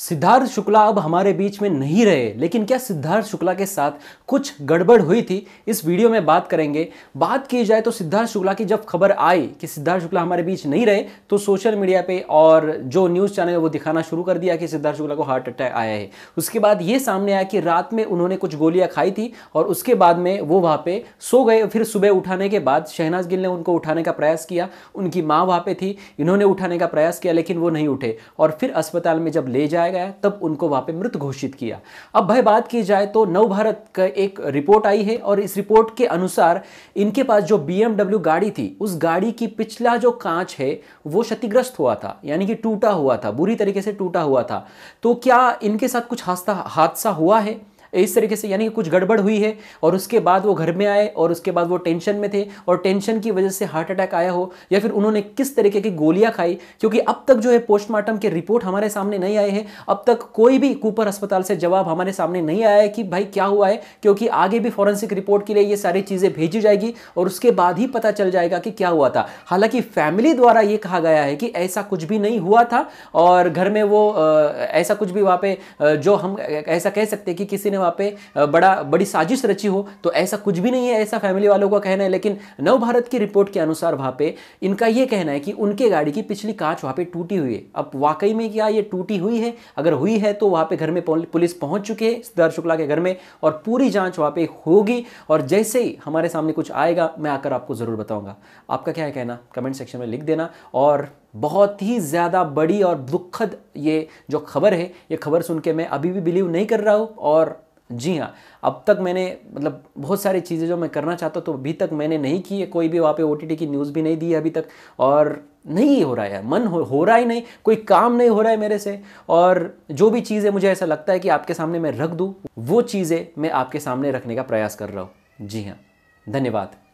सिद्धार्थ शुक्ला अब हमारे बीच में नहीं रहे लेकिन क्या सिद्धार्थ शुक्ला के साथ कुछ गड़बड़ हुई थी इस वीडियो में बात करेंगे बात की जाए तो सिद्धार्थ शुक्ला की जब खबर आई कि सिद्धार्थ शुक्ला हमारे बीच नहीं रहे तो सोशल मीडिया पे और जो न्यूज़ चैनल है वो दिखाना शुरू कर दिया कि सिद्धार्थ शुक्ला को हार्ट अटैक आया है उसके बाद ये सामने आया कि रात में उन्होंने कुछ गोलियाँ खाई थी और उसके बाद में वो वहाँ पर सो गए फिर सुबह उठाने के बाद शहनाज गिल ने उनको उठाने का प्रयास किया उनकी माँ वहाँ पर थी इन्होंने उठाने का प्रयास किया लेकिन वो नहीं उठे और फिर अस्पताल में जब ले जाए पाया गया तब उनको वहां पे मृत घोषित किया अब भाई बात की जाए तो नव भारत का एक रिपोर्ट आई है और इस रिपोर्ट के अनुसार इनके पास जो बी गाड़ी थी उस गाड़ी की पिछला जो कांच है वो क्षतिग्रस्त हुआ था यानी कि टूटा हुआ था बुरी तरीके से टूटा हुआ था तो क्या इनके साथ कुछ हादसा हुआ है इस तरीके से यानी कि कुछ गड़बड़ हुई है और उसके बाद वो घर में आए और उसके बाद वो टेंशन में थे और टेंशन की वजह से हार्ट अटैक आया हो या फिर उन्होंने किस तरीके की गोलियां खाई क्योंकि अब तक जो है पोस्टमार्टम के रिपोर्ट हमारे सामने नहीं आए हैं अब तक कोई भी कूपर अस्पताल से जवाब हमारे सामने नहीं आया है कि भाई क्या हुआ है क्योंकि आगे भी फॉरेंसिक रिपोर्ट के लिए ये सारी चीज़ें भेजी जाएगी और उसके बाद ही पता चल जाएगा कि क्या हुआ था हालांकि फैमिली द्वारा ये कहा गया है कि ऐसा कुछ भी नहीं हुआ था और घर में वो ऐसा कुछ भी वहाँ पे जो हम ऐसा कह सकते कि किसी ने वहाँ पे बड़ा बड़ी साजिश रची हो तो ऐसा कुछ भी नहीं है ऐसा फैमिली वालों का कहना है लेकिन नव भारत की रिपोर्ट के अनुसार वहाँ पे इनका ये कहना है कि उनके गाड़ी की पिछली कांच वहाँ पे टूटी हुई है अब वाकई में क्या ये टूटी हुई है अगर हुई है तो वहाँ पे घर में पुलिस पहुँच चुके हैं सिद्धार्थ शुक्ला के घर में और पूरी जाँच वहाँ पे होगी और जैसे ही हमारे सामने कुछ आएगा मैं आकर आपको ज़रूर बताऊँगा आपका क्या कहना कमेंट सेक्शन में लिख देना और बहुत ही ज़्यादा बड़ी और दुखद ये जो खबर है ये खबर सुन के मैं अभी भी बिलीव नहीं कर रहा हूँ और जी हाँ अब तक मैंने मतलब बहुत सारी चीज़ें जो मैं करना चाहता तो अभी तक मैंने नहीं की है कोई भी वहाँ पे ओ की न्यूज़ भी नहीं दी है अभी तक और नहीं हो रहा है मन हो, हो रहा ही नहीं कोई काम नहीं हो रहा है मेरे से और जो भी चीज़ें मुझे ऐसा लगता है कि आपके सामने मैं रख दूँ वो चीज़ें मैं आपके सामने रखने का प्रयास कर रहा हूँ जी हाँ धन्यवाद